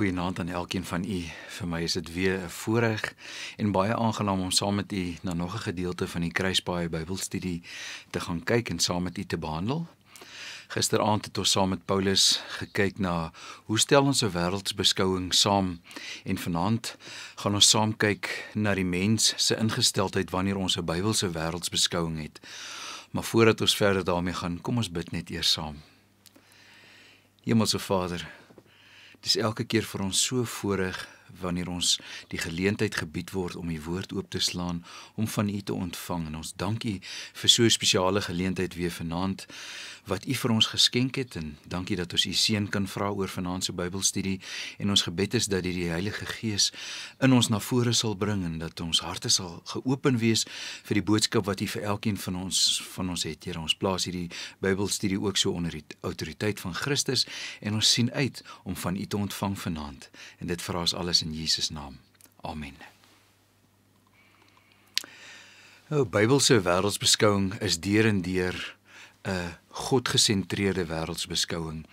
Goeienaand aan elkeen van u. Vir my is dit weer 'n voorreg en baie aangenaam om saam met u na nog 'n gedeelte van die Kruisbaai Bybelstudie te gaan kyk en saam met u te behandel. Gisteraand het ons saam met Paulus gekyk na hoe stel ons 'n wêreldsbeskouing saam en vanaand gaan ons saam kyk na die mens se ingesteldheid wanneer ons 'n Bybelse wêreldsbeskouing het. Maar voordat ons verder daarmee gaan, kom ons bid net eers saam. Hemelse Vader, Dis elke keer vir ons so voorreg wanneer ons die geleentheid gebied word om u woord oop te slaan om van u te ontvang en ons dank u vir so 'n spesiale geleentheid weer vanaand wat u vir ons geskenk het en dankie dat ons u seën kan vra oor vanaand se Bybelstudie en ons gebed is dat die Heilige Gees in ons na vore sal bring en dat ons harte sal geopen wees vir die boodskap wat u vir elkeen van ons van ons het Here ons plaas hierdie Bybelstudie ook so onder die autoriteit van Christus en ons sien uit om van u te ontvang vanaand en dit vra ons alles alles in Jesus naam. Amen. Nou, Bybelse wêreldsbeskouing is deur en deur 'n God-gesentreerde wêreldsbeskouing.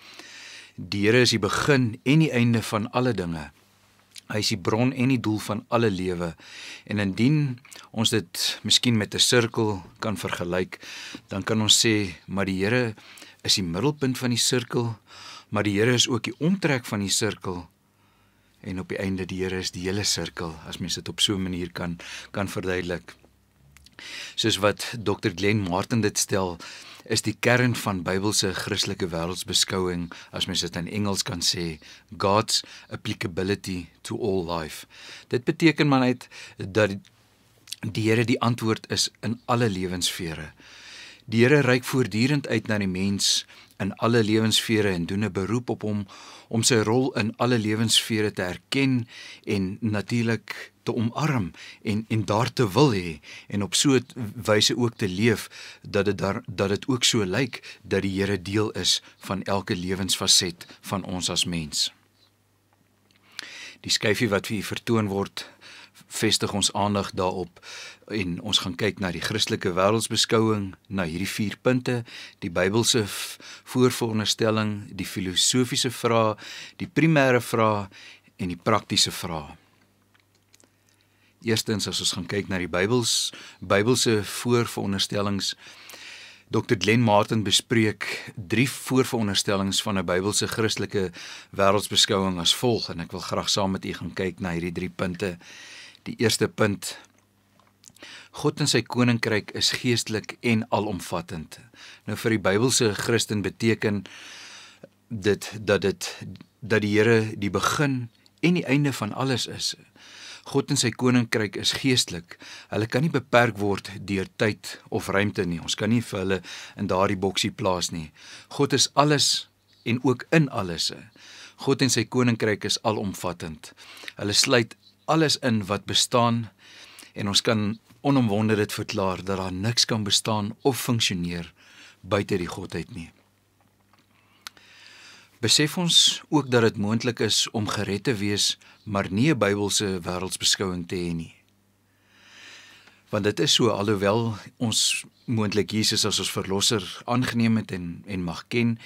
Die Here is die begin en die einde van alle dinge. Hy is die bron en die doel van alle lewe. En indien ons dit miskien met 'n sirkel kan vergelyk, dan kan ons sê maar die Here is die middelpunt van die sirkel, maar die Here is ook die omtrek van die sirkel en op die einde die Here is die hele sirkel as mens dit op so 'n manier kan kan verduidelik. Soos wat Dr Glenn Martin dit stel, is die kern van Bybelse Christelike wêreldsbeskouing, as mens dit in Engels kan sê, God's applicability to all life. Dit beteken man uit dat die Here die antwoord is in alle lewensvere. Die Here reik voortdurend uit na die mens in alle lewensvere en doen 'n beroep op hom om sy rol in alle lewensvere te erken en natuurlik te omarm en en daar te wil hê en op so 'n wyse ook te leef dat dit daar dat dit ook so lyk dat die Here deel is van elke lewensfaset van ons as mens. Die skyfie wat vir u vertoon word vestig ons aandag daarop en ons gaan kyk na die Christelike wêreldsbeskouing, na hierdie vier punte, die Bybelse voorveronderstelling, die filosofiese vraag, die primêre vraag en die praktiese vraag. Eerstens as ons gaan kyk na die Bybels Bybelse voorveronderstellings Dr. Glenn Martin bespreek drie voorveronderstellings van 'n Bybelse Christelike wêreldsbeskouing as volg en ek wil graag saam met u gaan kyk na hierdie drie punte die eerste punt God en sy koninkryk is geestelik en alomvattend. Nou vir die Bybelse Christen beteken dit dat dit dat die Here die begin en die einde van alles is. God en sy koninkryk is geestelik. Hulle kan nie beperk word deur tyd of ruimte nie. Ons kan nie vir hulle in daardie boksie plaas nie. God is alles en ook in alles. God en sy koninkryk is alomvattend. Hulle sluit alles in wat bestaan en ons kan onomwonde dit verklaar dat daar niks kan bestaan of funksioneer buite die godheid nie. Besef ons ook dat dit moontlik is om gered te wees, maar nie 'n Bybelse wêreldsbeskouing te hê nie. Want dit is so alhoewel ons moontlik Jesus as ons verlosser aangeneem het en en mag ken,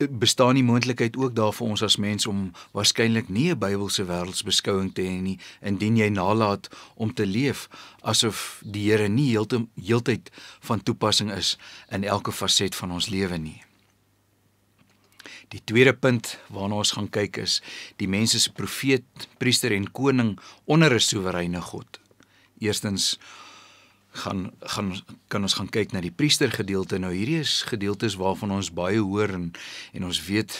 bestaan die moontlikheid ook daar vir ons as mens om waarskynlik nie 'n Bybelse wêreldsbeskouing te hê nie indien jy nalat om te leef asof die Here nie heeltyd van toepassing is in elke fasette van ons lewe nie. Die tweede punt waarna ons gaan kyk is die mense se profeet, priester en koning onder 'n soewereine God. Eerstens gaan gaan kan ons gaan kyk na die priester gedeelte. Nou hierdie is gedeeltes waarvan ons baie hoor en en ons weet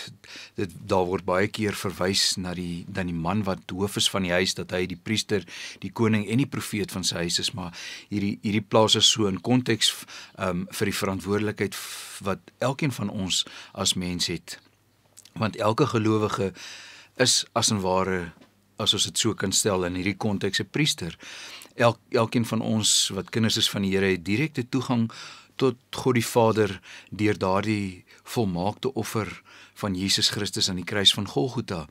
dit daar word baie keer verwys na die dan die man wat doof is van die huis dat hy die priester, die koning en die profeet van sy huis is, maar hierdie hierdie plaas is so in konteks ehm um, vir die verantwoordelikheid wat elkeen van ons as mens het. Want elke gelowige is as en ware as ons dit so kan stel in hierdie konteks 'n priester elk elkeen van ons wat kinders is van die Here het direkte toegang tot God die Vader deur daardie volmaakte offer van Jesus Christus aan die kruis van Golgotha.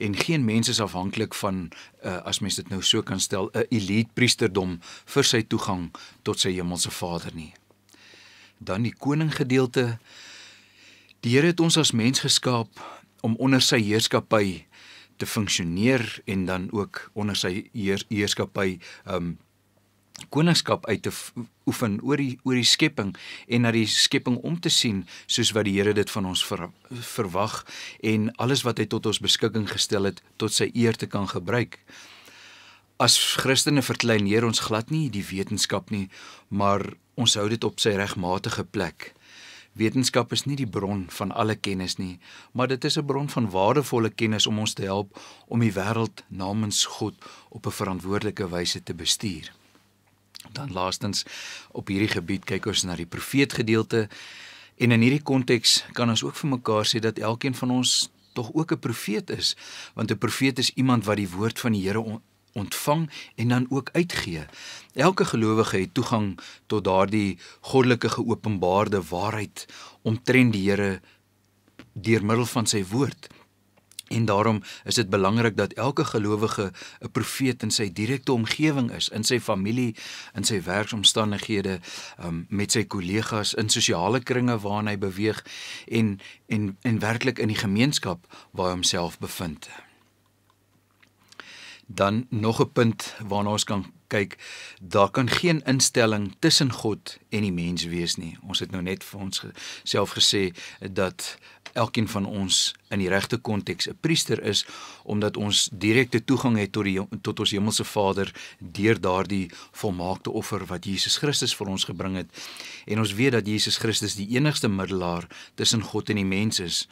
En geen mens is afhanklik van uh, as mens dit nou so kan stel 'n elite priesterdom vir sy toegang tot sy hemelse Vader nie. Dan die koning gedeelte. Die Here het ons as mens geskaap om onder sy heerskappy te funksioneer en dan ook onder sy heerskappy um koningskap uit te oefen oor die oor die skepping en na die skepping om te sien soos wat die Here dit van ons ver, verwag en alles wat hy tot ons beskikking gestel het tot sy eer te kan gebruik. As Christene verkleinheer ons glad nie die wetenskap nie, maar ons hou dit op sy regmatige plek. Wetenskap is nie die bron van alle kennis nie, maar dit is 'n bron van waardevolle kennis om ons te help om die wêreld namens God op 'n verantwoordelike wyse te bestuur. Dan laastens op hierdie gebied kyk ons na die profeetgedeelte en in hierdie konteks kan ons ook vir mekaar sê dat elkeen van ons tog ook 'n profeet is, want 'n profeet is iemand wat die woord van die Here ontvang en dan ook uitgee. Elke gelowige het toegang tot daardie goddelike geopenbaarde waarheid omtrent die Here deur middel van sy woord. En daarom is dit belangrik dat elke gelowige 'n profeet in sy direkte omgewing is, in sy familie, in sy werksomstandighede, um, met sy kollegas, in sosiale kringe waarna hy beweeg en en en werklik in die gemeenskap waar hy homself bevind dan nog 'n punt waarna ons kan kyk. Daar kan geen instelling tussen God en die mens wees nie. Ons het nou net vir ons self gesê dat elkeen van ons in die regte konteks 'n priester is omdat ons direkte toegang het tot die tot ons hemelse Vader deur daardie volmaakte offer wat Jesus Christus vir ons gebring het. En ons weet dat Jesus Christus die enigste middelaar tussen God en die mens is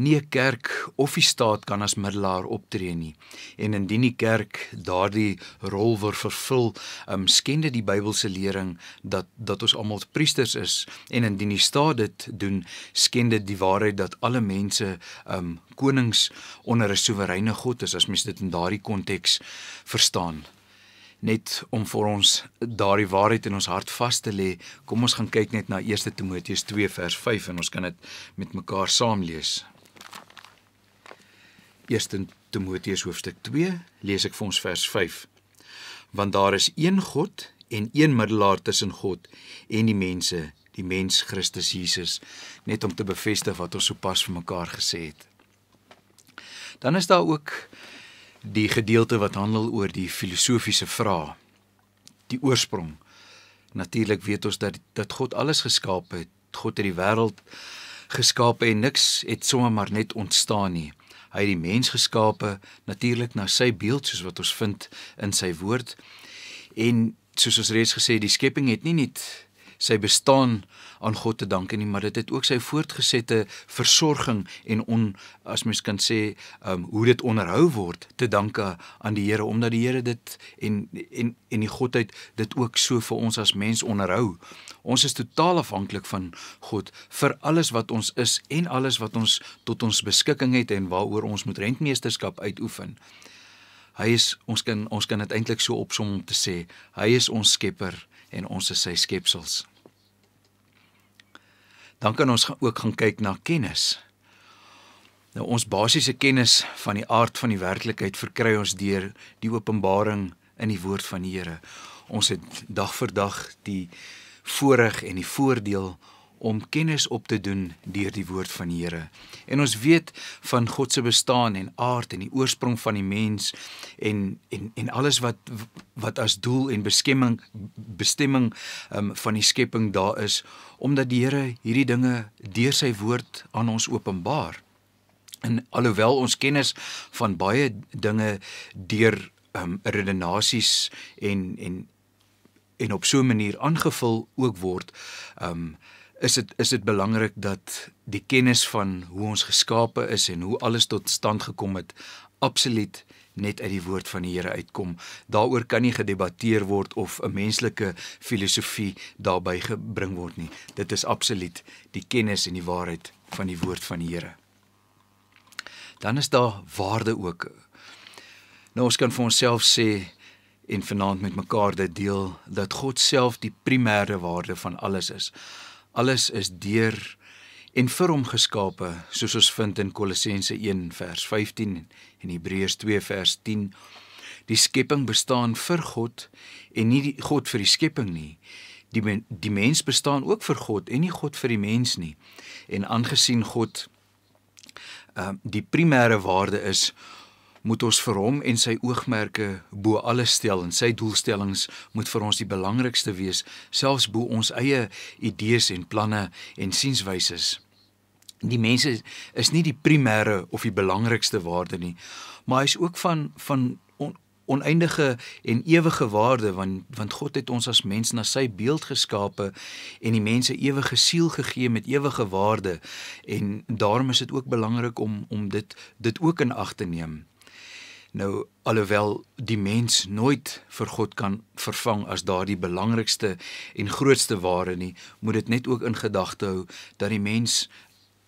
nie 'n kerk of die staat kan as middelaar optree nie. En indien die kerk daardie rol wil vervul, um, ehm, skende die Bybelse lering dat dat ons almal priesters is en indien die staat dit doen, skende die waarheid dat alle mense um konings onder 'n soewereine God is as mens dit in daardie konteks verstaan net om vir ons daardie waarheid in ons hart vas te lê. Kom ons gaan kyk net na 1 Timoteus 2 vers 5 en ons kan dit met mekaar saam lees. 1 Timoteus hoofstuk 2 lees ek vir ons vers 5. Want daar is een God en een middelaar tussen God en die mense, die mens Christus Jesus, net om te bevestig wat ons sopas vir mekaar gesê het. Dan is daar ook die gedeelte wat handel oor die filosofiese vraag, die oorsprong. Natuurlik weet ons dat dat God alles geskaap het. God het die wêreld geskaap en niks het sommer maar net ontstaan nie hy het die mens geskape natuurlik na sy beeld soos wat ons vind in sy woord en soos ons reeds gesê die skepping het nie net sy bestaan aan God te dank nie maar dit het ook sy voortgesette versorging en on, as mens kan sê um, hoe dit onderhou word te danke aan die Here omdat die Here dit en en en die godheid dit ook so vir ons as mens onderhou Ons is totaal afhanklik van God vir alles wat ons is en alles wat ons tot ons beskikking het en waaroor ons moet rentmeesterskap uitoefen. Hy is ons kan ons kan dit eintlik so opsom om te sê, hy is ons skepper en ons is sy skepsels. Dan kan ons ook gaan kyk na kennis. Nou ons basiese kennis van die aard van die werklikheid verkry ons deur die openbaring in die woord van die Here. Ons het dag vir dag die voorreg en die voordeel om kennis op te doen deur die woord van die Here. En ons weet van God se bestaan en aard en die oorsprong van die mens en en en alles wat wat as doel en beskemming bestemming um, van die skepping daar is omdat die Here hierdie dinge deur sy woord aan ons openbaar. En alhoewel ons kennis van baie dinge deur um, redenasies en en en op so 'n manier aangevul ook word, ehm um, is dit is dit belangrik dat die kennis van hoe ons geskape is en hoe alles tot stand gekom het absoluut net uit die woord van die Here uitkom. Daaroor kan nie gedebatteer word of 'n menslike filosofie daarby gebring word nie. Dit is absoluut die kennis en die waarheid van die woord van die Here. Dan is daar waarde ook. Nou ons kan vir onsself sê en vanaand met mekaar dit deel dat God self die primêre waarde van alles is. Alles is deur en vir hom geskape, soos ons vind in Kolossense 1 vers 15 en Hebreërs 2 vers 10. Die skepping bestaan vir God en nie die God vir die skepping nie. Die men, die mens bestaan ook vir God en nie God vir die mens nie. En aangesien God uh, die primêre waarde is, moet ons vir hom en sy oogmerke bo alles stel en sy doelstellings moet vir ons die belangrikste wees selfs bo ons eie idees en planne en sienswyses die mense is nie die primêre of die belangrikste waarde nie maar hy's ook van van on, oneindige en ewige waarde want want God het ons as mens na sy beeld geskape en die mense ewige siel gegee met ewige waarde en daarom is dit ook belangrik om om dit dit ook in ag te neem Nou alhoewel die mens nooit vir God kan vervang as daardie belangrikste en grootste ware nie, moet dit net ook in gedagte hou dat die mens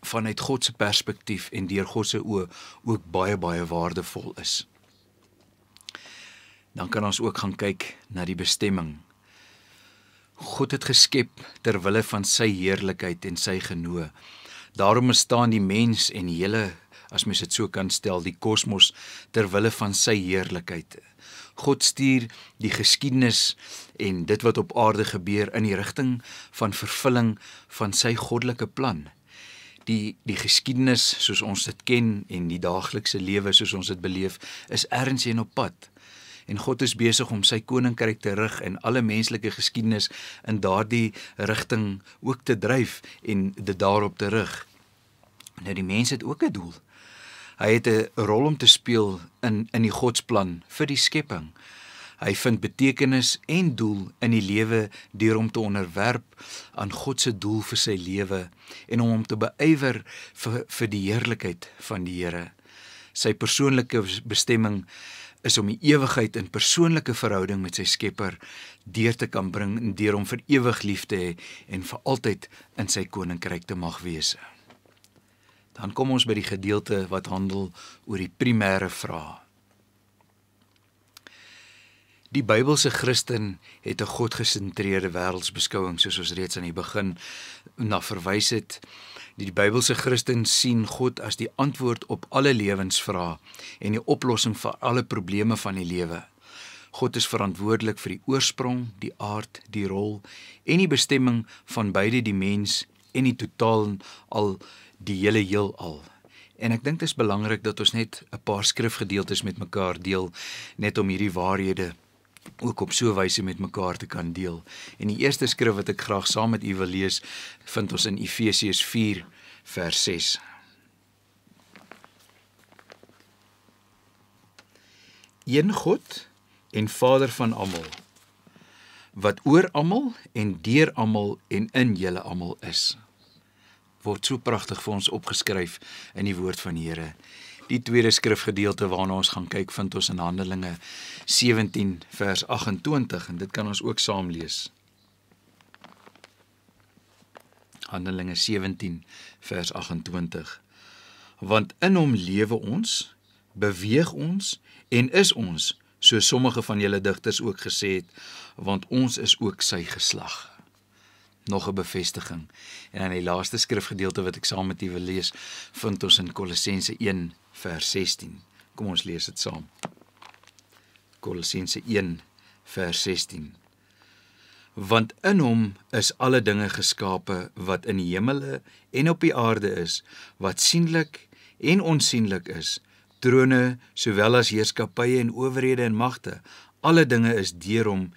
vanuit God se perspektief en deur God se oë ook baie baie waardevol is. Dan kan ons ook gaan kyk na die bestemming. God het geskep ter wille van sy heerlikheid en sy genoe. Daarom staan die mens en hele as mens dit so kan stel, die kosmos ter wille van sy heerlikheid. God stuur die geskiedenis en dit wat op aarde gebeur in die rigting van vervulling van sy goddelike plan. Die die geskiedenis soos ons dit ken en die daaglikse lewe soos ons dit beleef, is erns en op pad. En God is besig om sy koninkryk te rig en alle menslike geskiedenis in daardie rigting ook te dryf en dit daarop te rig. Nou die mens het ook 'n doel. Hy het 'n rol om te speel in in die godsplan vir die skepping. Hy vind betekenis en doel in die lewe deur om te onderwerp aan God se doel vir sy lewe en om hom te beywer vir vir die heerlikheid van die Here. Sy persoonlike bestemming is om die ewigheid in persoonlike verhouding met sy Skepper deur te kan bring en deur hom vir ewig lief te hê en vir altyd in sy koninkryk te mag wees dan kom ons by die gedeelte wat handel oor die primêre vraag. Die Bybelse Christen het 'n godgesentreerde wêreldsbeskouing soos ons reeds aan die begin na verwys het. Die, die Bybelse Christen sien God as die antwoord op alle lewensvrae en die oplossing vir alle probleme van die lewe. God is verantwoordelik vir die oorsprong, die aard, die rol en die bestemming van beide die mens en die totaal al die hele heelal. En ek dink dit is belangrik dat ons net 'n paar skrifgedeeltes met mekaar deel net om hierdie waarhede ook op so 'n wyse met mekaar te kan deel. En die eerste skrif wat ek graag saam met u wil lees, vind ons in Efesiërs 4 vers 6. Een God en Vader van almal wat oor almal en deur almal en in julle almal is word so pragtig vir ons opgeskryf in die woord van die Here. Die tweede skrifgedeelte waarna ons gaan kyk vind ons in Handelinge 17 vers 28 en dit kan ons ook saam lees. Handelinge 17 vers 28. Want in hom lewe ons, beweeg ons en is ons, so sommige van julle digters ook gesê het, want ons is ook sy geslag nog 'n bevestiging. En aan die laaste skrifgedeelte wat ek saam met u wil lees, vind ons in Kolossense 1 vers 16. Kom ons lees dit saam. Kolossense 1 vers 16. Want in hom is alle dinge geskape wat in die hemele en op die aarde is, wat sienlik en onsienlik is, trone sowel as heerskappye en owerhede en magte. Alle dinge is deur hom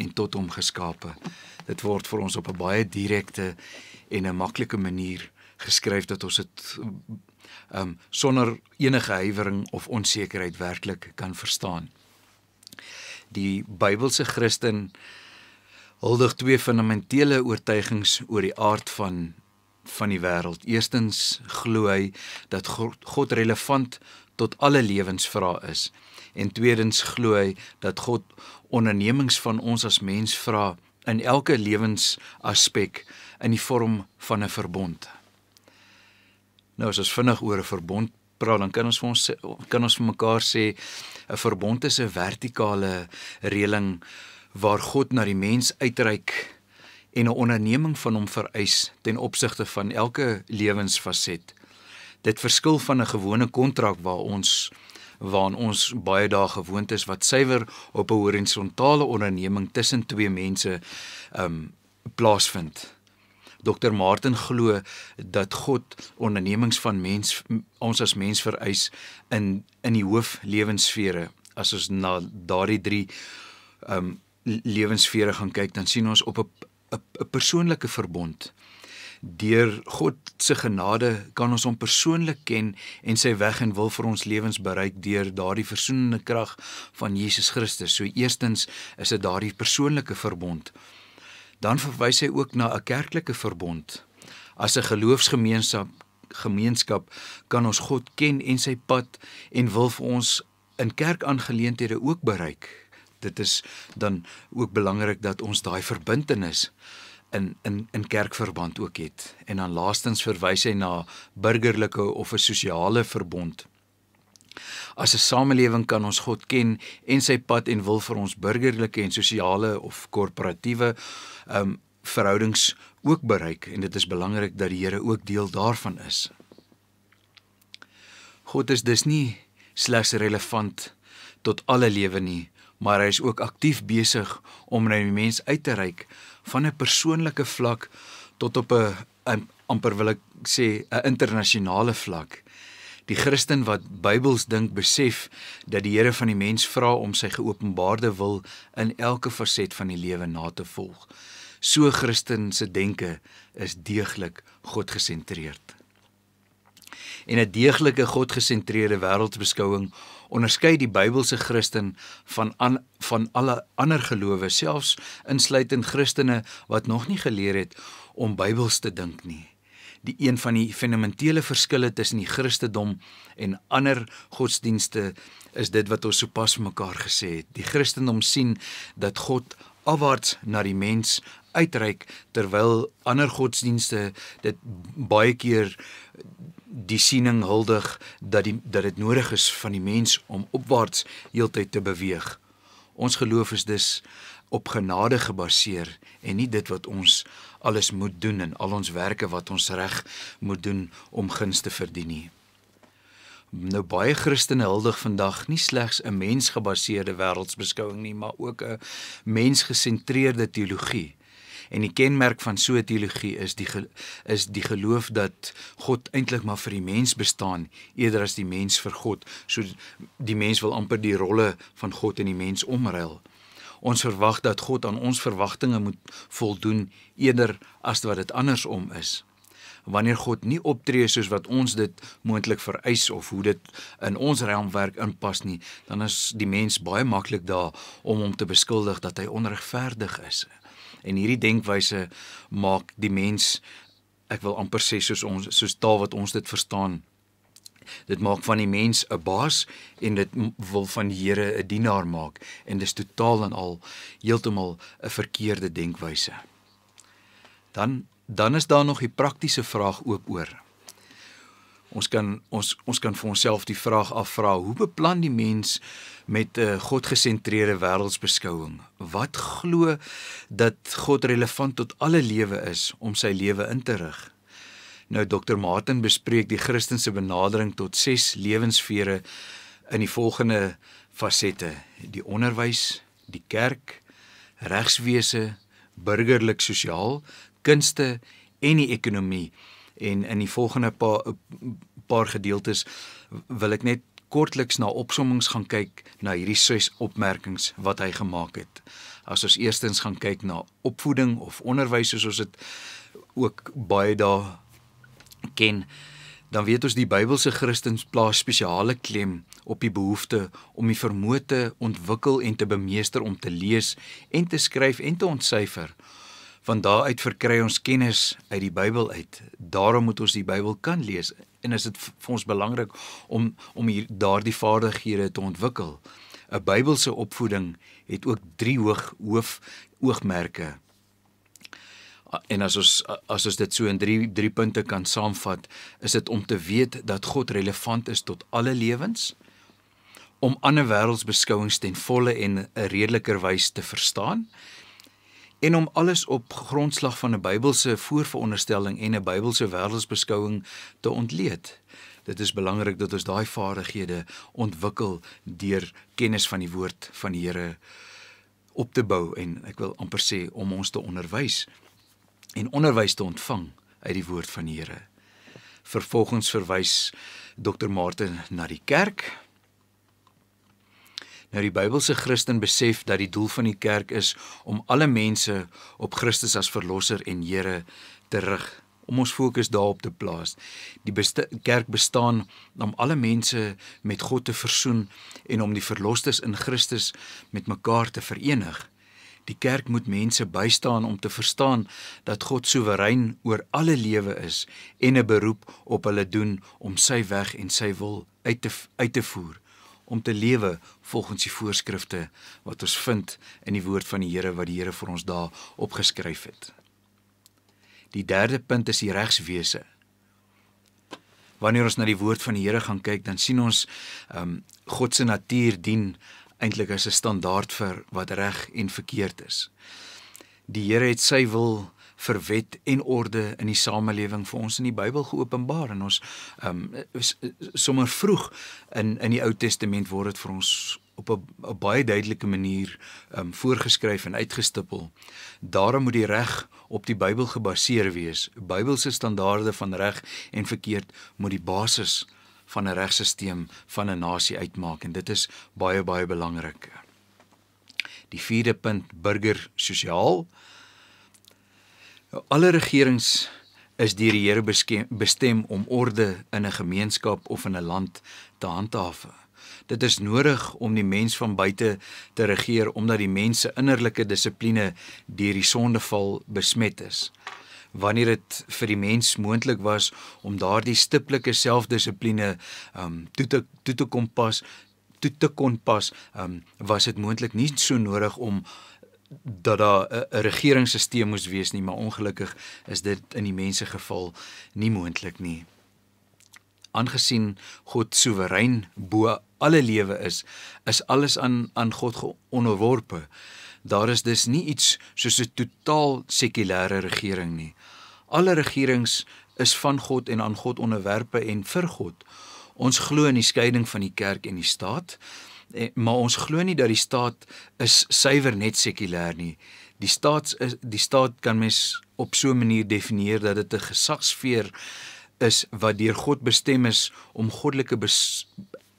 en tot hom geskape dit word vir ons op 'n baie direkte en 'n maklike manier geskryf dat ons dit um sonder enige huiwering of onsekerheid werklik kan verstaan. Die Bybelse Christen huldig twee fundamentele oortuigings oor die aard van van die wêreld. Eerstens glo hy dat God, God relevant tot alle lewensvrae is en tweedens glo hy dat God ondernemings van ons as mens vra in elke lewensaspek in die vorm van 'n verbond. Nou as ons vinnig oor 'n verbond praat, dan kan ons vir ons kan ons vir mekaar sê 'n verbond is 'n vertikale reëling waar God na die mens uitreik en 'n onderneming van hom vereis ten opsigte van elke lewensfaset. Dit verskil van 'n gewone kontrak waar ons waaraan ons baie dae gewoond is wat suiwer op 'n horisontale onderneming tussen twee mense um plaasvind. Dr Martin glo dat God ondernemings van mens ons as mens vereis in in die hoof lewensfere. As ons na daardie drie um lewensfere gaan kyk, dan sien ons op 'n 'n persoonlike verbond deur God se genade kan ons hom persoonlik ken en sy weg en wil vir ons lewens bereik deur daardie versoenende krag van Jesus Christus. So eerstens is dit daardie persoonlike verbond. Dan verwys hy ook na 'n kerklike verbond. As 'n geloofsgemeenskap gemeenskap kan ons God ken en sy pad en wil vir ons in kerk aangeleenthede ook bereik. Dit is dan ook belangrik dat ons daai verbintenis in in in kerkverband ook het en dan laastens verwys hy na burgerlike of 'n sosiale verbond. As 'n samelewing kan ons God ken en sy pad en wil vir ons burgerlike en sosiale of korporatiewe um ehm, verhoudings ook bereik en dit is belangrik dat die Here ook deel daarvan is. God is dus nie slegs relevant tot alle lewe nie, maar hy is ook aktief besig om na die mens uit te reik van 'n persoonlike vlak tot op 'n um, amper wil ek sê 'n internasionale vlak. Die Christen wat Bybels dink besef dat die Here van die mens vra om sy geopenbaarde wil in elke faset van die lewe na te volg. So Christen se denke is deeglik God-gesentreerd. En 'n deeglike God-gesentreerde wêreldbeskouing onderskei die Bybelse Christen van an, van alle ander gelowe, selfs insluitend Christene wat nog nie geleer het om Bybels te dink nie. Die een van die fundamentele verskille tussen die Christendom en ander godsdienste is dit wat ons sopas mekaar gesê het. Die Christendom sien dat God afwaarts na die mens uitreik terwyl ander godsdienste dit baie keer die siening huldig dat die dat dit nodig is van die mens om opwaarts heeltyd te beweeg. Ons geloof is dus op genade gebaseer en nie dit wat ons alles moet doen en al ons werke wat ons reg moet doen om guns te verdien nie. Nou baie Christene huldig vandag nie slegs 'n mensgebaseerde wêreldsbeskouing nie, maar ook 'n mensgesentreerde teologie. En die kenmerk van so 'n teologie is die is die geloof dat God eintlik maar vir die mens bestaan eerder as die mens vir God. So die mens wil amper die rolle van God en die mens omruil. Ons verwag dat God aan ons verwagtinge moet voldoen eerder as wat dit andersom is. Wanneer God nie optree soos wat ons dit moontlik vereis of hoe dit in ons raamwerk inpas nie, dan is die mens baie maklik daar om hom te beskuldig dat hy onregverdig is en hierdie denkwyse maak die mens ek wil amper sê soos ons soos taal wat ons dit verstaan dit maak van die mens 'n baas en dit wil van die Here 'n dienaar maak en dis totaal en al heeltemal 'n verkeerde denkwyse dan dan is daar nog die praktiese vraag ook oor Ons kan ons ons kan vir onsself die vraag afvra, hoe beplan die mens met 'n uh, eh, godgesentreerde wêreldsbeskouing? Wat glo dat God relevant tot alle lewe is om sy lewe in te rig? Nou Dr. Martin bespreek die Christelike benadering tot ses lewensvere in die volgende fasette: die onderwys, die kerk, regswese, burgerlik sosiaal, kunste en die ekonomie en in die volgende paar paar gedeeltes wil ek net kortliks na opsommings gaan kyk na hierdie ses opmerkings wat hy gemaak het. As ons eerstens gaan kyk na opvoeding of onderwys soos ons dit ook baie daar ken, dan weet ons die Bybelse Christen plaas spesiale klem op die behoefte om die vermoë te ontwikkel en te bemeester om te lees en te skryf en te ontsyfer want daaruit verkry ons kennis uit die Bybel uit. Daarom moet ons die Bybel kan lees en is dit vir ons belangrik om om hier daardie vaardighede te ontwikkel. 'n Bybelse opvoeding het ook drie hoog hoof oogmerke. En as ons as ons dit so in drie drie punte kan saamvat, is dit om te weet dat God relevant is tot alle lewens, om ander wêreldsbeskouings ten volle en 'n redeliker wys te verstaan en om alles op grondslag van 'n Bybelse voorveronderstelling en 'n Bybelse wêreldsbeskouing te ontleed. Dit is belangrik dat ons daai vaardighede ontwikkel deur kennis van die woord van die Here op te bou en ek wil amper sê om ons te onderwys en onderwys te ontvang uit die woord van die Here. Vervolgens verwys Dr Martin na die kerk Nou die Bybelse Christen besef dat die doel van die kerk is om alle mense op Christus as verlosser en Here te rig, om ons fokus daarop te plaas. Die besta kerk bestaan om alle mense met God te versoen en om die verlosters in Christus met mekaar te verenig. Die kerk moet mense bystaan om te verstaan dat God soewerein oor alle lewe is en 'n beroep op hulle doen om sy weg en sy wil uit te uit te voer om te lewe volgens die voorskrifte wat ons vind in die woord van die Here wat die Here vir ons daar opgeskryf het. Die derde punt is die regswese. Wanneer ons na die woord van die Here gaan kyk, dan sien ons ehm um, God se natuur dien eintlik as 'n standaard vir wat reg en verkeerd is. Die Here het sy wil vir wet en orde in die samelewing vir ons in die Bybel geopenbaar en ons ehm um, sommer vroeg in in die Ou Testament word dit vir ons op 'n baie duidelike manier ehm um, voorgeskryf en uitgestipel. Daarom moet die reg op die Bybel gebaseer wees. Bybelse standaarde van reg en verkeerd moet die basis van 'n regstelsel van 'n nasie uitmaak en dit is baie baie belangrik. Die 4de punt burger sosiaal. Ehm Alle regerings is deur die Here bestem om orde in 'n gemeenskap of in 'n land te handhaaf. Dit is nodig om die mens van buite te regeer omdat die mens se innerlike dissipline deur die sondeval besmet is. Wanneer dit vir die mens moontlik was om daardie stiptelike selfdissipline um toe te toe te kompas, toe te kon pas, um was dit moontlik nie so nodig om dat daar 'n regeringsstelsel moes wees nie, maar ongelukkig is dit in die mense geval nie moontlik nie. Aangesien God soewerein bo alle lewe is, is alles aan aan God onderworpe. Daar is dus nie iets soos 'n totaal sekulêre regering nie. Alle regerings is van God en aan God onderwerpe en vir God. Ons glo in die skeiding van die kerk en die staat. En, eh, maar ons glo nie dat die staat is suiwer net sekulêr nie. Die staat is die staat kan mens op so 'n manier definieer dat dit 'n gesagsfeer is wat deur God bestem is om goddelike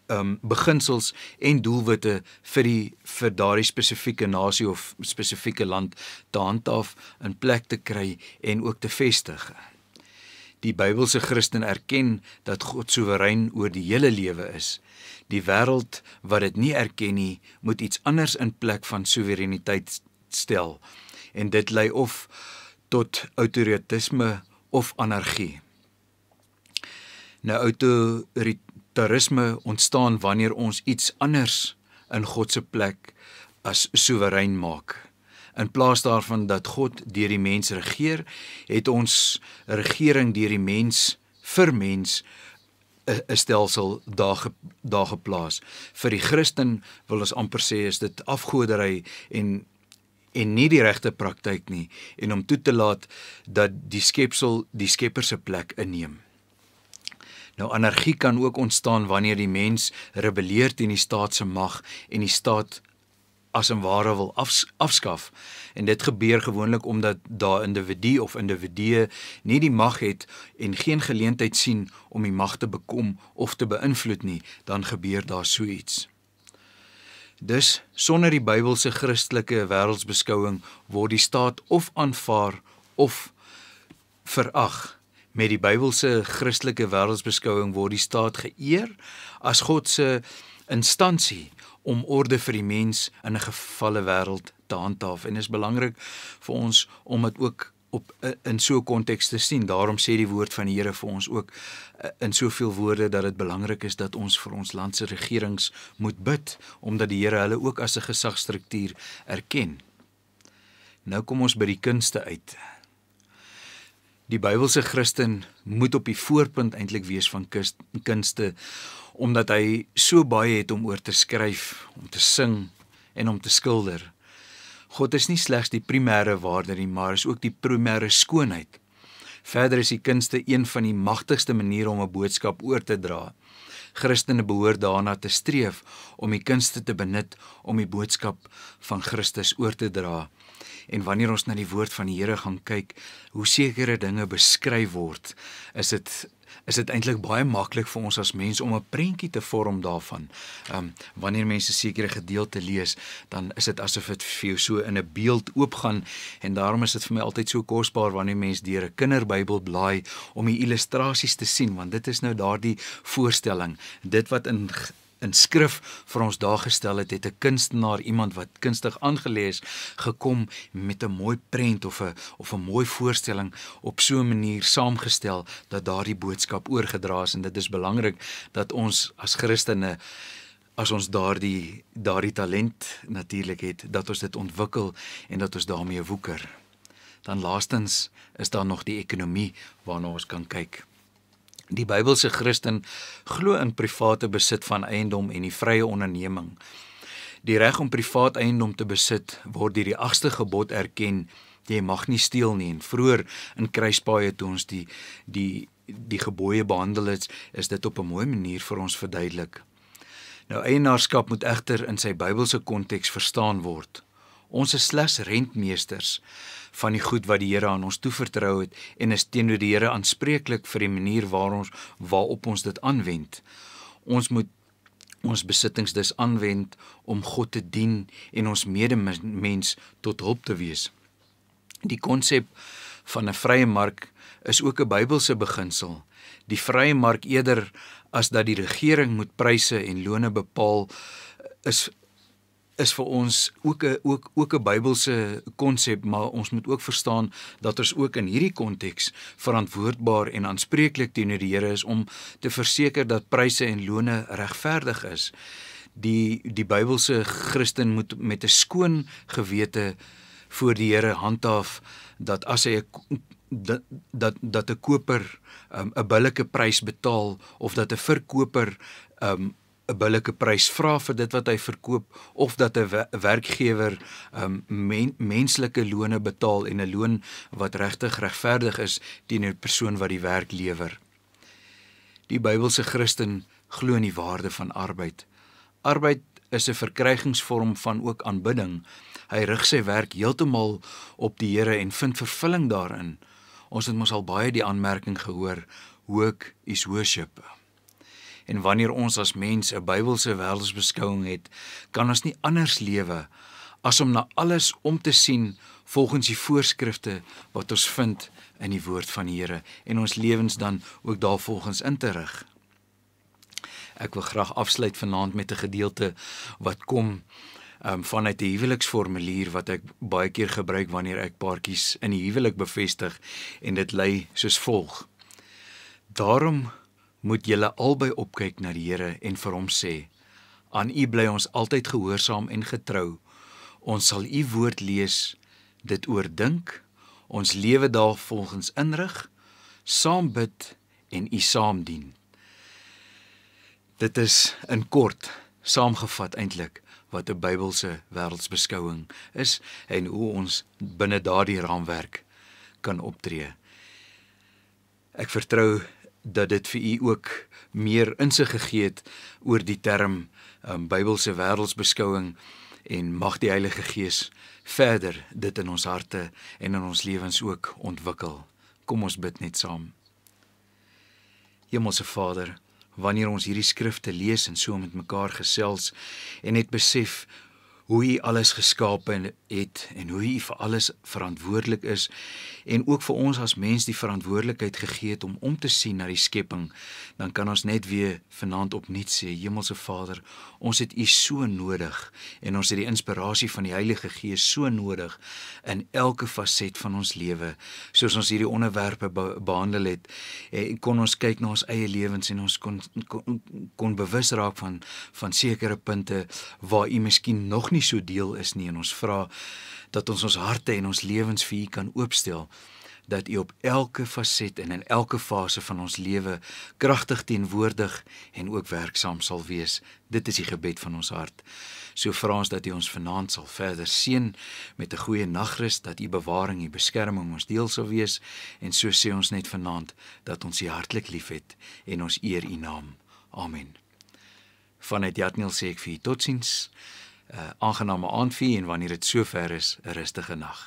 ehm um, beginsels en doelwitte vir die vir daardie spesifieke nasie of spesifieke land te handhaaf, in plek te kry en ook te vestig. Die Bybelse Christen erken dat God soewerein oor die hele lewe is die wêreld wat dit nie erken nie, moet iets anders in plek van soewereiniteit stel en dit lei of tot autoritarisme of anargie. Nou autoritarisme ontstaan wanneer ons iets anders in God se plek as soewerein maak. In plaas daarvan dat God deur die mens regeer, het ons regering deur die mens vir mens 'n stelsel daar ge, daar geplaas. Vir die Christen wil ons amper sê is dit afgodery en en nie die regte praktyk nie en om toe te laat dat die skepsel die Skepper se plek inneem. Nou anargie kan ook ontstaan wanneer die mens rebelleer teen die staat se mag en die staat as en ware wil afs, afskaf en dit gebeur gewoonlik omdat daai individu of individue nie die mag het en geen geleentheid sien om die mag te bekom of te beïnvloed nie dan gebeur daar so iets dus sonder die Bybelse Christelike wêreldsbeskouing word die staat of aanvaar of verag met die Bybelse Christelike wêreldsbeskouing word die staat geëer as God se instansie om orde vir die mens in 'n gevalle wêreld te handhaaf en is belangrik vir ons om dit ook op eh, in so 'n konteks te sien. Daarom sê die woord van die Here vir ons ook eh, in soveel woorde dat dit belangrik is dat ons vir ons land se regerings moet bid omdat die Here hulle ook as 'n gesagstruktuur erken. Nou kom ons by die kunste uit. Die Bybelse Christen moet op die voorpunt eintlik wees van kunste omdat hy so baie het om oor te skryf, om te sing en om te skilder. God is nie slegs die primêre waarde nie, maar is ook die primêre skoonheid. Verder is die kunste een van die magtigste maniere om 'n boodskap oor te dra. Christene behoort daarna te streef om die kunste te benut om die boodskap van Christus oor te dra. En wanneer ons na die woord van die Here gaan kyk, hoe sekere dinge beskryf word, is dit is dit eintlik baie maklik vir ons as mens om 'n prentjie te vorm daarvan. Ehm um, wanneer mense sekere gedeelte lees, dan is dit asof dit vir jou so in 'n beeld oopgaan en daarom is dit vir my altyd so kosbaar wanneer mense deur 'n kinderbybel blaai om die illustrasies te sien want dit is nou daardie voorstelling, dit wat in in skrif vir ons daar gestel het, het 'n kunstenaar, iemand wat kunstig aangelees gekom met 'n mooi prent of 'n of 'n mooi voorstelling op so 'n manier saamgestel dat daardie boodskap oorgedra is en dit is belangrik dat ons as Christene as ons daardie daardie talent natuurlik het dat ons dit ontwikkel en dat ons daarmee woeker. Dan laastens is daar nog die ekonomie waarna ons kan kyk. Die Bybelse Christen glo in private besit van eiendom en die vrye onderneming. Die reg om privaat eiendom te besit word deur die 8ste gebod erken. Jy mag nie steel nie en vroeër in kruispaaie toe ons die die die gebooie behandel het, is dit op 'n mooi manier vir ons verduidelik. Nou eienaarskap moet egter in sy Bybelse konteks verstaan word. Ons is slegs rentmeesters van die goed wat die Here aan ons toevertrou het en is teenoor die Here aanspreeklik vir die manier waar ons waarop ons dit aanwend. Ons moet ons besittings dus aanwend om God te dien en ons medemens tot hulp te wees. Die konsep van 'n vrye mark is ook 'n Bybelse beginsel. Die vrye mark eerder as dat die regering moet pryse en lone bepaal is is vir ons ook 'n ook ook 'n Bybelse konsep, maar ons moet ook verstaan dat ons ook in hierdie konteks verantwoordbaar en aanspreeklik teenoor die Here is om te verseker dat pryse en lone regverdig is. Die die Bybelse Christen moet met 'n skoon gewete voor die Here handhaaf dat as hy 'n dat dat dat 'n koper 'n um, billike prys betaal of dat 'n verkoper 'n um, 'n billike prys vra vir dit wat hy verkoop of dat 'n werkgewer um, men, menslike lone betaal en 'n loon wat regtig regverdig is teenoor die persoon wat die werk lewer. Die Bybelse Christen glo in die waarde van arbeid. Arbeid is 'n verkrygingsvorm van ook aanbidding. Hy rig sy werk heeltemal op die Here en vind vervulling daarin. Ons het mos al baie die aanmerking gehoor: "Hoek is worship." en wanneer ons as mens 'n Bybelse wêreldsbeskouing het, kan ons nie anders lewe as om na alles om te sien volgens die voorskrifte wat ons vind in die woord van die Here en ons lewens dan ook daarvolgens in te rig. Ek wil graag afsluit vanaand met 'n gedeelte wat kom um, vanuit die huweliksformulier wat ek baie keer gebruik wanneer ek paartjies in die huwelik bevestig en dit lê soos volg. Daarom moet julle albei opkyk na die Here en vir hom sê: Aan U bly ons altyd gehoorsaam en getrou. Ons sal U woord lees, dit oordink, ons lewe daarvolgens inrig, saam bid en U saam dien. Dit is in kort saamgevat eintlik wat 'n Bybelse wêreldsbeskouing is en hoe ons binne daardie raamwerk kan optree. Ek vertrou dat dit vir u ook meer insig gegee het oor die term um, Bybelse wêreldsbeskouing en mag die Heilige Gees verder dit in ons harte en in ons lewens ook ontwikkel. Kom ons bid net saam. Hemelse Vader, wanneer ons hierdie skrifte lees en so met mekaar gesels en net besef hoe u alles geskaap het en hoe u vir alles verantwoordelik is en ook vir ons as mens die verantwoordelikheid gegee het om om te sien na die skepping dan kan ons net weer vanaand opnuut sê Hemelse Vader ons het u so nodig en ons het die inspirasie van die Heilige Gees so nodig in elke faset van ons lewe soos ons hierdie onderwerpe behandel het eh, kon ons kyk na ons eie lewens en ons kon kon, kon bewus raak van van sekere punte waar u miskien nog nie so deel is nie en ons vra dat ons ons harte en ons lewens vir U kan oopstel dat U op elke faset en in elke fase van ons lewe kragtig teenwoordig en ook werksaam sal wees. Dit is die gebed van ons hart. So vra ons dat U ons vanaand sal verder seën met 'n goeie nagrus, dat U bewaring en beskerming ons deel sal wees en so sê ons net vanaand dat ons U hartlik liefhet en ons eer U naam. Amen. Vanuit Jatniel sê ek vir U totsiens uh, aangename aand vir en wanneer dit sover is 'n rustige nag.